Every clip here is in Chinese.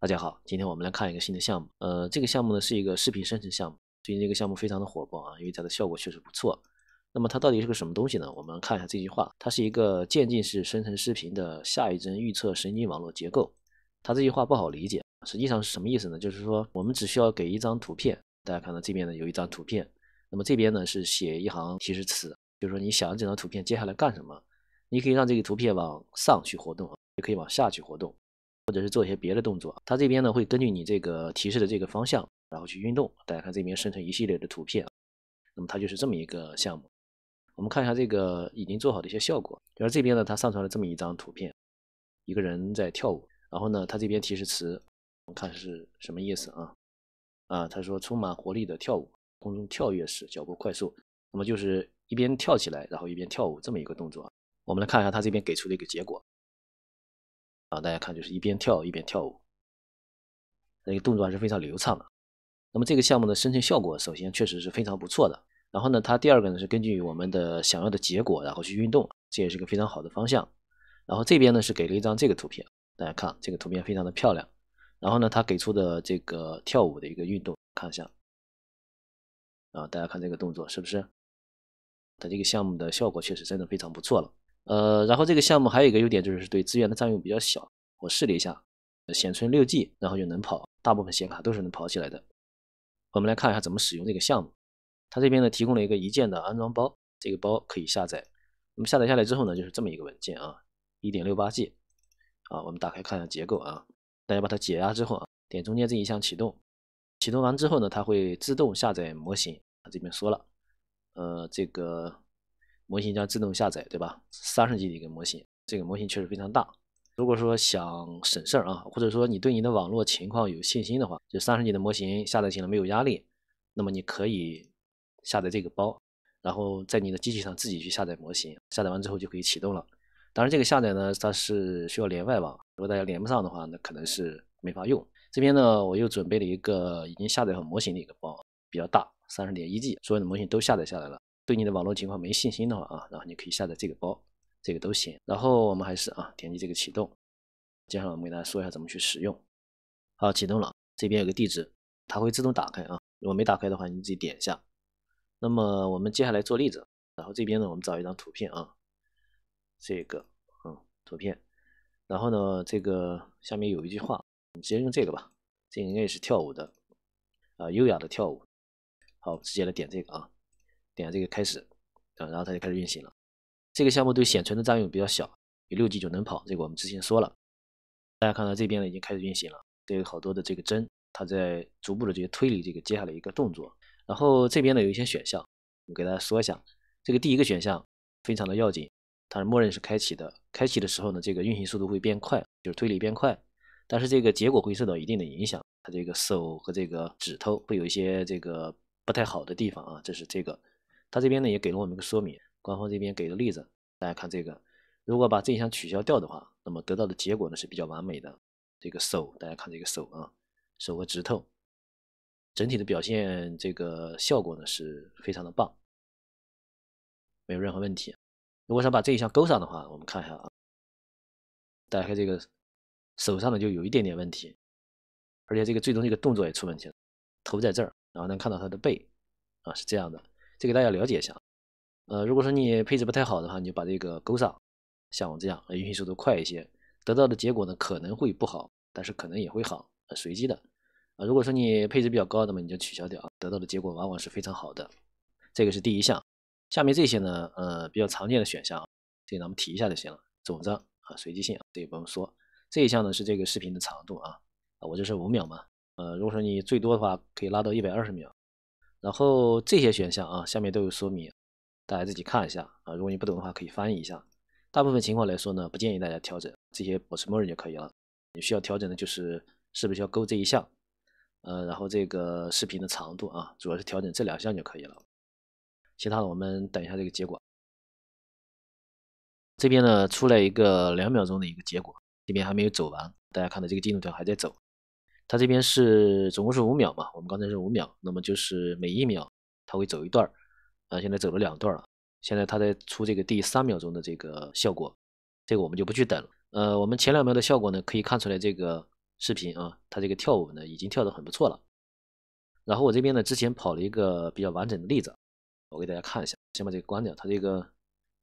大家好，今天我们来看一个新的项目。呃，这个项目呢是一个视频生成项目，最近这个项目非常的火爆啊，因为它的效果确实不错。那么它到底是个什么东西呢？我们看一下这句话，它是一个渐进式生成视频的下一帧预测神经网络结构。它这句话不好理解，实际上是什么意思呢？就是说我们只需要给一张图片，大家看到这边呢有一张图片，那么这边呢是写一行提示词，就是说你想这张图片接下来干什么，你可以让这个图片往上去活动，也可以往下去活动。或者是做一些别的动作，它这边呢会根据你这个提示的这个方向，然后去运动。大家看这边生成一系列的图片，那么它就是这么一个项目。我们看一下这个已经做好的一些效果，比如这边呢，它上传了这么一张图片，一个人在跳舞。然后呢，它这边提示词，我们看是什么意思啊？啊，他说充满活力的跳舞，空中跳跃式，脚步快速。那么就是一边跳起来，然后一边跳舞这么一个动作。我们来看一下它这边给出的一个结果。啊，大家看，就是一边跳一边跳舞，那个动作还是非常流畅的。那么这个项目的生成效果，首先确实是非常不错的。然后呢，它第二个呢是根据我们的想要的结果，然后去运动，这也是个非常好的方向。然后这边呢是给了一张这个图片，大家看这个图片非常的漂亮。然后呢，它给出的这个跳舞的一个运动，看一下。啊，大家看这个动作是不是？它这个项目的效果确实真的非常不错了。呃，然后这个项目还有一个优点就是对资源的占用比较小。我试了一下，显存六 G，然后就能跑，大部分显卡都是能跑起来的。我们来看一下怎么使用这个项目。它这边呢提供了一个一键的安装包，这个包可以下载。那么下载下来之后呢，就是这么一个文件啊，一点六八 G 啊。我们打开看一下结构啊，大家把它解压之后啊，点中间这一项启动，启动完之后呢，它会自动下载模型。啊，这边说了，呃，这个。模型将自动下载，对吧？三十 G 的一个模型，这个模型确实非常大。如果说想省事儿啊，或者说你对你的网络情况有信心的话，就三十 G 的模型下载起来没有压力，那么你可以下载这个包，然后在你的机器上自己去下载模型。下载完之后就可以启动了。当然，这个下载呢，它是需要连外网，如果大家连不上的话，那可能是没法用。这边呢，我又准备了一个已经下载好模型的一个包，比较大，三十点一 G，所有的模型都下载下来了。对你的网络情况没信心的话啊，然后你可以下载这个包，这个都行。然后我们还是啊点击这个启动，接下来我们给大家说一下怎么去使用。好，启动了，这边有个地址，它会自动打开啊。如果没打开的话，你自己点一下。那么我们接下来做例子，然后这边呢我们找一张图片啊，这个嗯图片，然后呢这个下面有一句话，你直接用这个吧，这个应该也是跳舞的啊，优雅的跳舞。好，直接来点这个啊。点这个开始，啊，然后它就开始运行了。这个项目对显存的占用比较小，有六 G 就能跑。这个我们之前说了，大家看到这边呢已经开始运行了，这个好多的这个帧，它在逐步的这些推理这个接下来一个动作。然后这边呢有一些选项，我给大家说一下。这个第一个选项非常的要紧，它是默认是开启的。开启的时候呢，这个运行速度会变快，就是推理变快，但是这个结果会受到一定的影响，它这个手和这个指头会有一些这个不太好的地方啊，这是这个。他这边呢也给了我们一个说明，官方这边给的例子，大家看这个，如果把这一项取消掉的话，那么得到的结果呢是比较完美的。这个手，大家看这个手啊，手和指头，整体的表现，这个效果呢是非常的棒，没有任何问题。如果想把这一项勾上的话，我们看一下啊，大家看这个手上呢就有一点点问题，而且这个最终这个动作也出问题了，头在这儿，然后能看到他的背，啊是这样的。这个大家了解一下，呃，如果说你配置不太好的话，你就把这个勾上，像我这样，运行速度快一些，得到的结果呢可能会不好，但是可能也会好，随机的，啊，如果说你配置比较高，的嘛，你就取消掉啊，得到的结果往往是非常好的，这个是第一项，下面这些呢，呃，比较常见的选项这个咱们提一下就行了，总章啊，随机性啊，这也不用说，这一项呢是这个视频的长度啊，啊，我这是五秒嘛，呃，如果说你最多的话，可以拉到一百二十秒。然后这些选项啊，下面都有说明，大家自己看一下啊。如果你不懂的话，可以翻译一下。大部分情况来说呢，不建议大家调整这些，保持默认就可以了。你需要调整的就是是不是要勾这一项，呃，然后这个视频的长度啊，主要是调整这两项就可以了。其他的我们等一下这个结果。这边呢出来一个两秒钟的一个结果，这边还没有走完，大家看到这个进度条还在走。它这边是总共是五秒嘛，我们刚才是五秒，那么就是每一秒它会走一段儿啊，现在走了两段了，现在它在出这个第三秒钟的这个效果，这个我们就不去等了。呃，我们前两秒的效果呢，可以看出来这个视频啊，它这个跳舞呢已经跳得很不错了。然后我这边呢，之前跑了一个比较完整的例子，我给大家看一下，先把这个关掉，它这个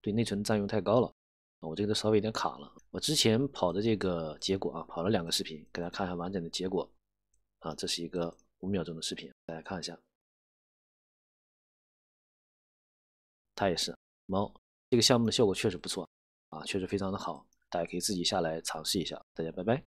对内存占用太高了，我这个稍微有点卡了。我之前跑的这个结果啊，跑了两个视频，给大家看一下完整的结果。啊，这是一个五秒钟的视频，大家看一下，它也是猫。这个项目的效果确实不错啊，确实非常的好，大家可以自己下来尝试一下。大家拜拜。